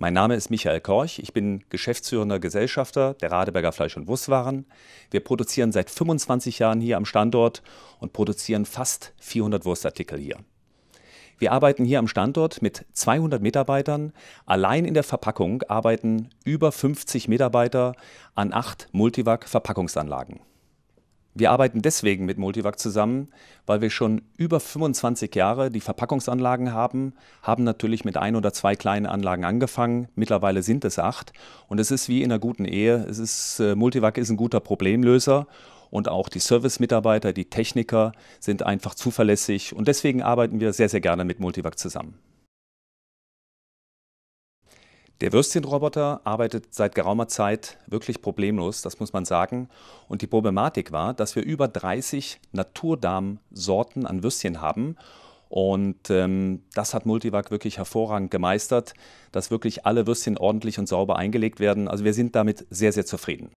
Mein Name ist Michael Korch, ich bin geschäftsführender Gesellschafter der Radeberger Fleisch- und Wurstwaren. Wir produzieren seit 25 Jahren hier am Standort und produzieren fast 400 Wurstartikel hier. Wir arbeiten hier am Standort mit 200 Mitarbeitern. Allein in der Verpackung arbeiten über 50 Mitarbeiter an acht Multivac-Verpackungsanlagen. Wir arbeiten deswegen mit Multivac zusammen, weil wir schon über 25 Jahre die Verpackungsanlagen haben, haben natürlich mit ein oder zwei kleinen Anlagen angefangen, mittlerweile sind es acht und es ist wie in einer guten Ehe, es ist, äh, Multivac ist ein guter Problemlöser und auch die Servicemitarbeiter, die Techniker sind einfach zuverlässig und deswegen arbeiten wir sehr, sehr gerne mit Multivac zusammen. Der Würstchenroboter arbeitet seit geraumer Zeit wirklich problemlos, das muss man sagen. Und die Problematik war, dass wir über 30 Naturdarmsorten an Würstchen haben. Und ähm, das hat Multivac wirklich hervorragend gemeistert, dass wirklich alle Würstchen ordentlich und sauber eingelegt werden. Also wir sind damit sehr, sehr zufrieden.